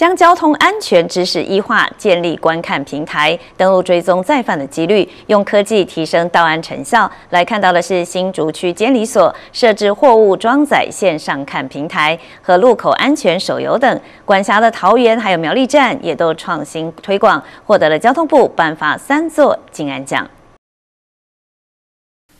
将交通安全知识一化，建立观看平台，登录追踪再犯的几率，用科技提升到案成效。来看到的是新竹区监理所设置货物装载线上看平台和路口安全手游等，管辖的桃园还有苗栗站也都创新推广，获得了交通部颁发三座金安奖。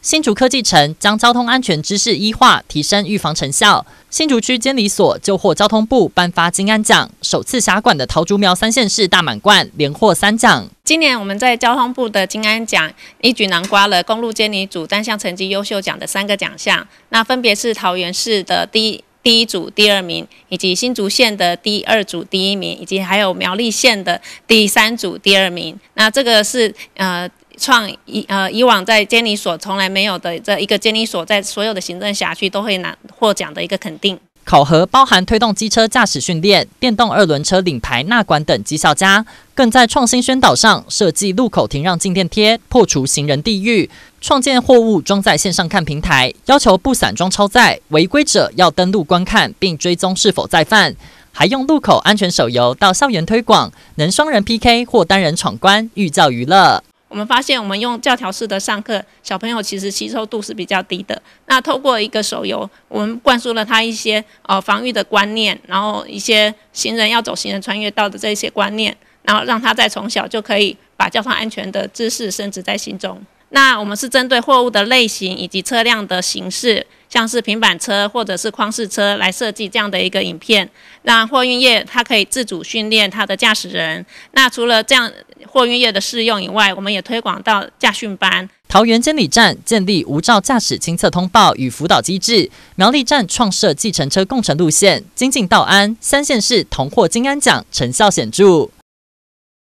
新竹科技城将交通安全知识一化，提升预防成效。新竹区监理所就获交通部颁发金安奖，首次辖管的桃竹苗三县市大满贯，连获三奖。今年我们在交通部的金安奖一举囊括了公路监理组单项成绩优秀奖的三个奖项，那分别是桃园市的第第一组第二名，以及新竹县的第二组第一名，以及还有苗栗县的第三组第二名。那这个是呃。创以呃以往在监理所从来没有的这一个监理所在所有的行政辖区都会拿获奖的一个肯定考核，包含推动机车驾驶训练、电动二轮车领牌纳管等绩效加，更在创新宣导上设计路口停让静电贴，破除行人地域，创建货物装在线上看平台，要求不散装超载，违规者要登录观看并追踪是否再犯，还用路口安全手游到校园推广，能双人 PK 或单人闯关，寓教娱乐。我们发现，我们用教条式的上课，小朋友其实吸收度是比较低的。那透过一个手游，我们灌输了他一些呃防御的观念，然后一些行人要走行人穿越道的这些观念，然后让他在从小就可以把交通安全的知识升值在心中。那我们是针对货物的类型以及车辆的形式，像是平板车或者是框式车来设计这样的一个影片，让货运业它可以自主训练它的驾驶人。那除了这样货运业的适用以外，我们也推广到驾训班。桃园监理站建立无照驾驶清测通报与辅导机制，苗栗站创设计程车共乘路线，精进道安，三线市同获金安奖，成效显著。